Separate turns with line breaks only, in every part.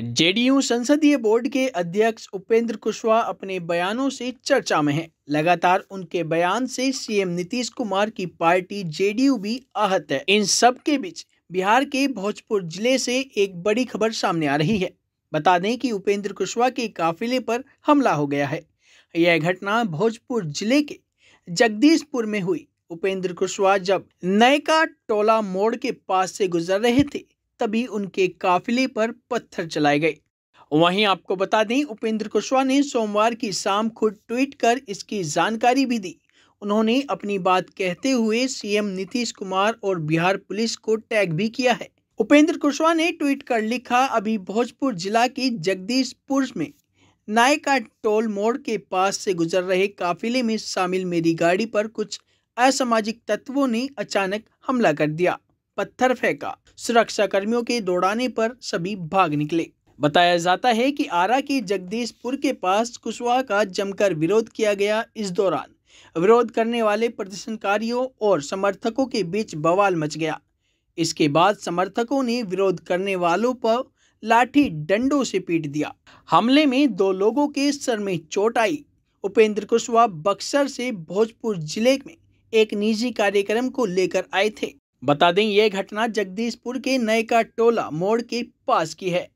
JDU संसदीय board के अध्यक्ष उपेंद्र कुशवाहा अपने बयानों से चर्चा में हैं लगातार उनके बयान से सीएम नीतीश कुमार की पार्टी जेडीयू भी आहत है इन सब के बीच बिहार के भोजपुर जिले से एक बड़ी खबर सामने आ रही है बता दें कि उपेंद्र कुशवाहा के काफिले पर हमला हो गया है यह घटना भोजपुर जिले के जगदीशपुर में हुई उपेंद्र कुशवाहा जब नयका टोला मोड़ के पास से गुजर रहे थे तभी उनके काफिले पर पत्थर चलाए गए वहीं आपको बता दें उपेंद्र कुशवाहा ने सोमवार की शाम खुद ट्वीट कर इसकी जानकारी भी दी उन्होंने अपनी बात कहते हुए सीएम नीतीश कुमार और बिहार पुलिस को टैग भी किया है उपेंद्र कुशवाहा ने ट्वीट कर लिखा अभी भोजपुर जिला के जगदीशपुर में नायका टोल मोड़ के पास से गुजर रहे काफिले में शामिल मेरी गाड़ी पर कुछ असामाजिक तत्वों ने अचानक हमला कर दिया पत्थर फेंका सुरक्षा कर्मियों के दौड़ाने पर सभी भाग निकले बताया जाता है कि आरा के जगदीशपुर के पास कुशवाहा का जमकर विरोध किया गया इस दौरान विरोध करने वाले प्रदर्शनकारियों और समर्थकों के बीच बवाल मच गया इसके बाद समर्थकों ने विरोध करने वालों पर लाठी डंडों से पीट दिया हमले में दो लोगों के सर में चोट आई उपेंद्र कुशवाहा बक्सर से भोजपुर जिले में एक निजी कार्यक्रम को लेकर आए थे बता दें यह घटना जगदीशपुर के नयका टोला मोड़ के पास की है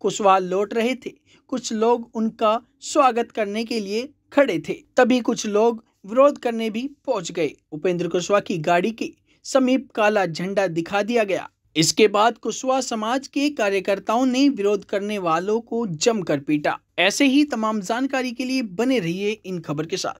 कुशवाहा लौट रहे थे कुछ लोग उनका स्वागत करने के लिए खड़े थे तभी कुछ लोग विरोध करने भी पहुंच गए उपेंद्र कुशवाहा की गाड़ी के समीप काला झंडा दिखा दिया गया इसके बाद कुशवाहा समाज के कार्यकर्ताओं ने विरोध करने वालों को जमकर पीटा ऐसे ही तमाम जानकारी के लिए बने रहिए इन खबर के साथ